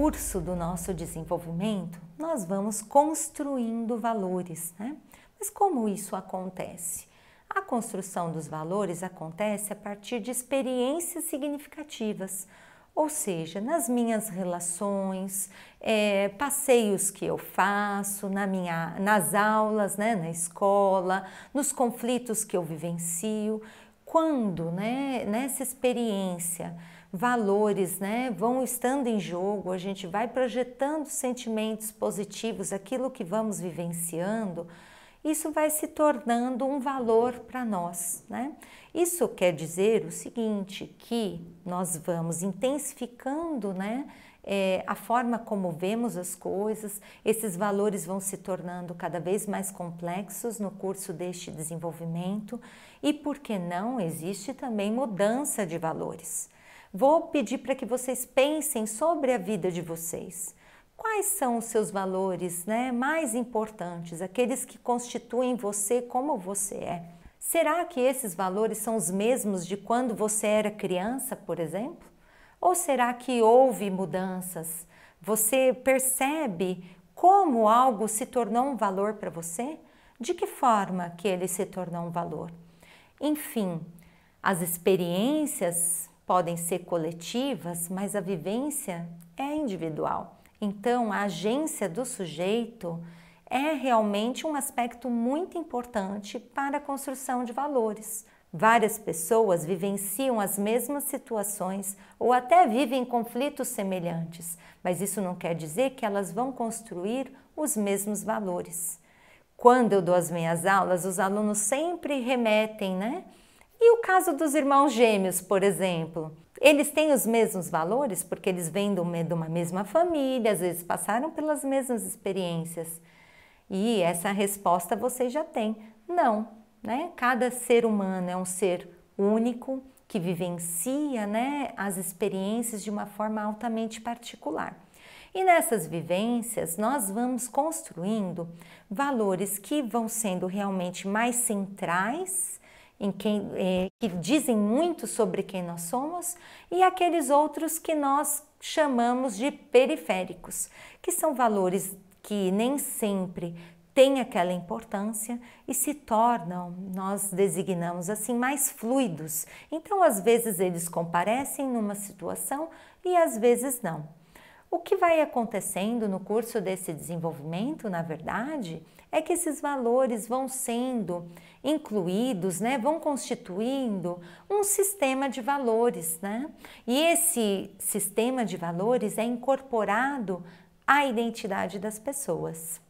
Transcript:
curso do nosso desenvolvimento, nós vamos construindo valores. Né? Mas como isso acontece? A construção dos valores acontece a partir de experiências significativas, ou seja, nas minhas relações, é, passeios que eu faço, na minha, nas aulas, né, na escola, nos conflitos que eu vivencio quando, né, nessa experiência, valores, né, vão estando em jogo, a gente vai projetando sentimentos positivos, aquilo que vamos vivenciando, isso vai se tornando um valor para nós, né? Isso quer dizer o seguinte, que nós vamos intensificando, né, é, a forma como vemos as coisas, esses valores vão se tornando cada vez mais complexos no curso deste desenvolvimento e, por que não, existe também mudança de valores. Vou pedir para que vocês pensem sobre a vida de vocês. Quais são os seus valores né, mais importantes, aqueles que constituem você como você é? Será que esses valores são os mesmos de quando você era criança, por exemplo? Ou será que houve mudanças? Você percebe como algo se tornou um valor para você? De que forma que ele se tornou um valor? Enfim, as experiências podem ser coletivas, mas a vivência é individual. Então, a agência do sujeito é realmente um aspecto muito importante para a construção de valores. Várias pessoas vivenciam as mesmas situações ou até vivem conflitos semelhantes, mas isso não quer dizer que elas vão construir os mesmos valores. Quando eu dou as minhas aulas, os alunos sempre remetem, né? E o caso dos irmãos gêmeos, por exemplo? Eles têm os mesmos valores porque eles vêm de uma mesma família, às vezes passaram pelas mesmas experiências. E essa resposta você já tem. Não, né? Cada ser humano é um ser único que vivencia, né, as experiências de uma forma altamente particular. E nessas vivências nós vamos construindo valores que vão sendo realmente mais centrais em quem eh, que dizem muito sobre quem nós somos e aqueles outros que nós chamamos de periféricos, que são valores que nem sempre têm aquela importância e se tornam, nós designamos assim, mais fluidos. Então, às vezes eles comparecem numa situação e às vezes não. O que vai acontecendo no curso desse desenvolvimento, na verdade, é que esses valores vão sendo incluídos, né? vão constituindo um sistema de valores. Né? E esse sistema de valores é incorporado à identidade das pessoas.